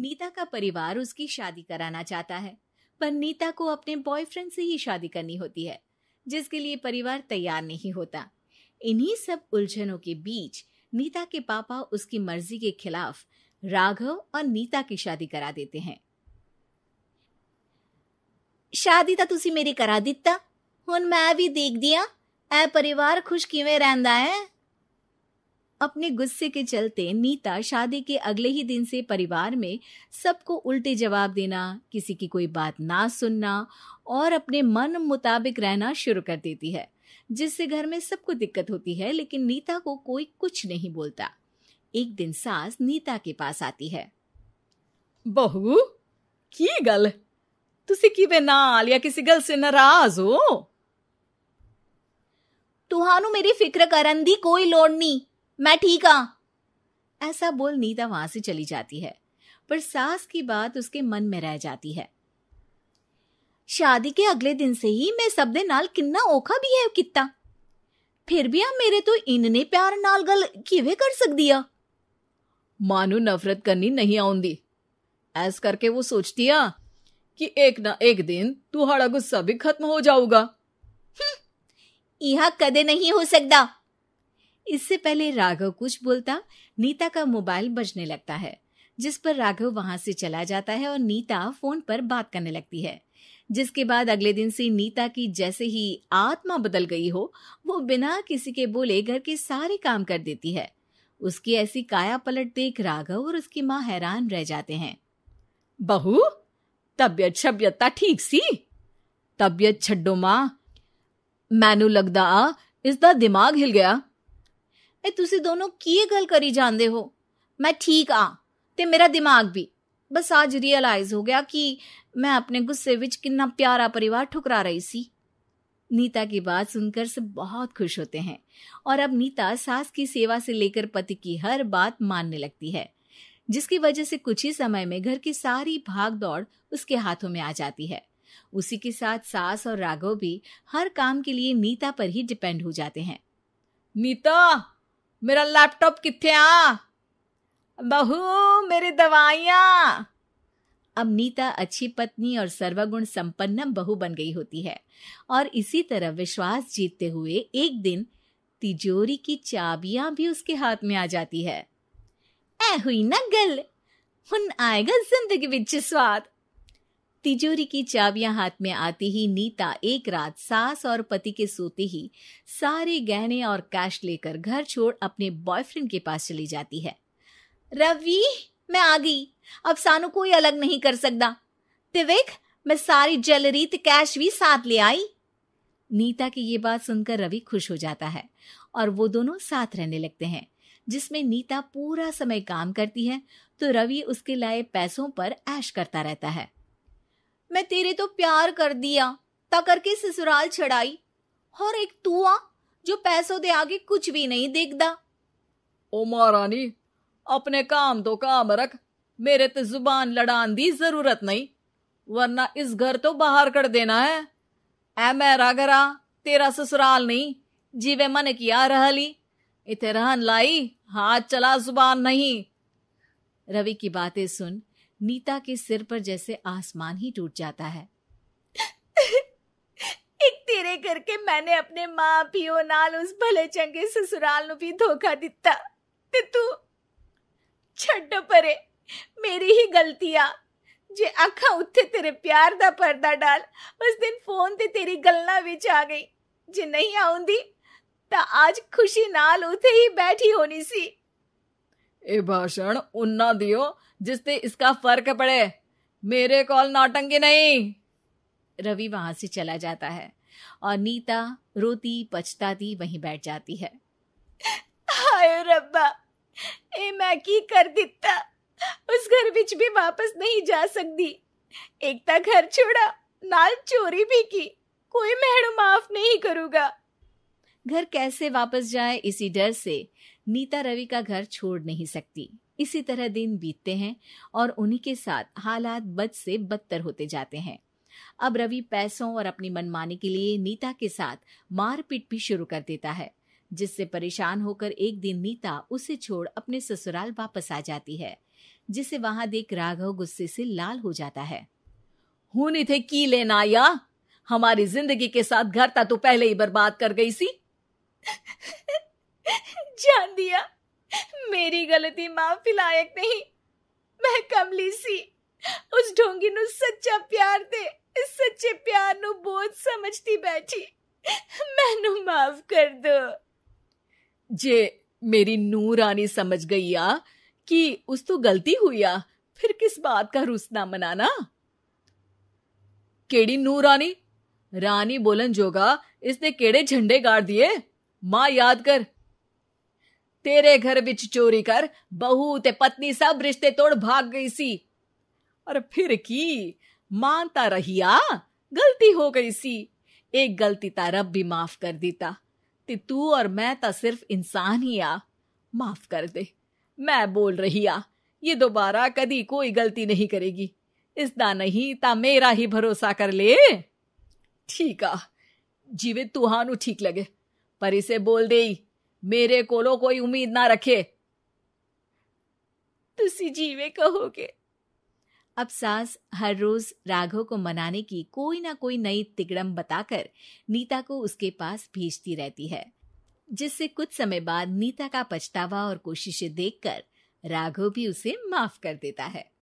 नीता का परिवार उसकी शादी कराना चाहता है पर नीता को अपने बॉयफ्रेंड से ही शादी करनी होती है जिसके लिए परिवार तैयार नहीं होता इन्हीं सब उलझनों के बीच नीता के पापा उसकी मर्जी के खिलाफ राघव और नीता की शादी करा देते हैं शादी तो तुम मेरी करा दिता हूं मैं भी देख दिया ए परिवार खुश कि ਰਹਿੰਦਾ अपने गुस्से के चलते नीता शादी के अगले ही दिन से परिवार में सबको उल्टे जवाब देना किसी की कोई बात ना सुनना और अपने मन मुताबिक रहना शुरू कर देती है जिससे घर में सबको दिक्कत होती है लेकिन नीता को कोई कुछ नहीं बोलता एक दिन सास नीता के पास आती है बहू की गल तुसी की बेनाल या किसी गल से नाराज हो तुहानू मेरी फिक्र करन दी कोई लोड़ नहीं मैं ठीक हाँ ऐसा बोल नीता वहां से चली जाती है पर सास की बात उसके मन में रह जाती है शादी के अगले दिन से ही मैं सब दे नाल किन्ना ओखा भी है कितना फिर भी आ मेरे तो इनने प्यार नाल गल किवे कर सक दिया मानू नफरत करनी नहीं आउंदी ऐस करके वो सोचती आ कि एक ना एक दिन तू हड़ा गुस्सा भी खत्म हो जाऊगा यह हम्म, कदे नहीं हो सकता इससे पहले राघव कुछ बोलता नीता का मोबाइल बजने लगता है जिस पर राघव वहां से चला जाता है और नीता फोन पर बात करने लगती है जिसके बाद अगले दिन से नीता की जैसे ही आत्मा बदल गई हो वो बिना किसी के बोले घर के सारे काम कर देती है उसकी ऐसी काया पलट देख राघव और उसकी माँ हैरान रह जाते हैं बहु तबियत छबियत ठीक सी तबियत छड्डो माँ मैनू लगदा इसका दिमाग हिल गया ਇਹ ਤੁਸੀਂ ਦੋਨੋਂ ਕੀ ਗੱਲ ਕਰੀ ਜਾਂਦੇ ਹੋ ਮੈਂ ਠੀਕ ਆ ਤੇ ਮੇਰਾ ਦਿਮਾਗ ਵੀ ਬਸ ਅੱਜ ਰਿਅਲਾਈਜ਼ ਹੋ ਗਿਆ ਕਿ मैं अपने गुस्से विच किन्ना प्यारा परिवार ठुकरा रही सी नीता की बात सुनकर सब बहुत खुश होते हैं और अब नीता सास की सेवा से लेकर पति की हर बात मानने लगती है जिसकी वजह से कुछ ही समय में घर की सारी भाग दौड़ उसके हाथों में आ जाती है उसी के साथ सास और राघव भी हर काम के लिए नीता पर ही डिपेंड हो जाते हैं नीता मेरा लैपटॉप कितने आ बहू मेरी दवाइयाँ अमनीता अच्छी पत्नी और सर्वगुण संपन्न बहू बन गई होती है और इसी तरह विश्वास जीतते हुए एक दिन तिजोरी की चाबियां भी उसके हाथ में आ जाती है ऐ हुई ना गल हुन आएगा जिंदगी विच स्वाद तिजोरी की चाबियां हाथ में आती ही नीता एक रात सास और पति के सोते ही सारे गहने और कैश लेकर घर छोड़ अपने बॉयफ्रेंड के पास चली जाती है रवि मैं आ गई अब सानू कोई अलग नहीं कर सकता तिविक मैं सारी ज्वेलरी कैश भी साथ ले आई नीता की ये बात सुनकर रवि खुश हो जाता है और वो दोनों साथ रहने लगते हैं जिसमें नीता पूरा समय काम करती है तो रवि उसके लाए पैसों पर ऐश करता रहता है मैं तेरे तो प्यार कर दिया ता करके ससुराल छड़ाई और एक तू आ जो पैसों दे आगे कुछ भी नहीं देखदा ओ महारानी अपने काम तो काम रख मेरे तो जुबान लड़ान दी जरूरत नहीं वरना इस घर तो बाहर कर देना है ऐ मेरा घरा तेरा ससुराल नहीं जीवे मन किया रहली इतने रहन लाई हाथ चला जुबान नहीं रवि की बातें सुन नीता के सिर पर जैसे आसमान ही टूट जाता है एक तेरे घर मैंने अपने माँ पियो नाल उस भले चंगे ससुराल नु भी धोखा दिता ते तू छड्डो परे मेरी ही गलतियां जे अखा उठे तेरे प्यार दा पर्दा डाल उस दिन फोन ते तेरी गलना विच आ गई जे नहीं आउंदी ता आज खुशी नाल उठे ही बैठी होनी सी ए भाषण उन्ना दियो जिससे इसका फर्क पड़े मेरे कॉल नौटंकी नहीं रवि वहां से चला जाता है और नीता रोती पछताती वहीं बैठ जाती है हाय रब्बा ए मैं की कर दिता उस घर बिच भी वापस नहीं जा सकती एकता घर छोड़ा नाल चोरी भी की कोई मेहनत माफ नहीं करूंगा घर कैसे वापस जाए इसी डर से नीता रवि का घर छोड़ नहीं सकती इसी तरह दिन बीतते हैं और उन्हीं के साथ हालात बद से बदतर होते जाते हैं अब रवि पैसों और अपनी मनमानी के लिए नीता के साथ मारपीट भी शुरू कर देता है जिससे परेशान होकर एक दिन नीता उसे छोड़ अपने ससुराल वापस आ जाती है जिसे वहां देख राघव गुस्से से लाल हो जाता है होने थे की लेना या हमारी जिंदगी के साथ घर था तो पहले ही बर्बाद कर गई सी जान दिया मेरी गलती माफी लायक नहीं मैं कमली सी उस ढोंगी नु सच्चा प्यार दे सच्चे प्यार नु बहुत समझती बैठी मैनू माफ कर दो जे मेरी नूर रानी समझ गई आ कि उस तो गलती हुई आ फिर किस बात का रुसना मनाना केड़ी नूर रानी रानी बोलन जोगा इसने केड़े झंडे गाड़ दिए मां याद कर तेरे घर ਵਿੱਚ चोरी कर बहू ते पत्नी सब रिश्ते तोड़ भाग गई सी और फिर की मानता रहिया गलती हो गई सी एक गलती ता रब भी माफ कर दीता ते तू और मैं ता सिर्फ इंसान ही आ माफ कर दे मैं बोल रही आ ये दोबारा कदी कोई गलती नहीं करेगी दा नहीं ता मेरा ही भरोसा कर ले ठीक आ जीवित तुहानू ठीक लगे पर इसे बोल दे मेरे कोलो कोई उम्मीद ना रखे तुसी जीवे कहोगे अब सास हर रोज राघव को मनाने की कोई ना कोई नई तिगड़म बताकर नीता को उसके पास भेजती रहती है जिससे कुछ समय बाद नीता का पछतावा और कोशिशें देखकर राघव भी उसे माफ कर देता है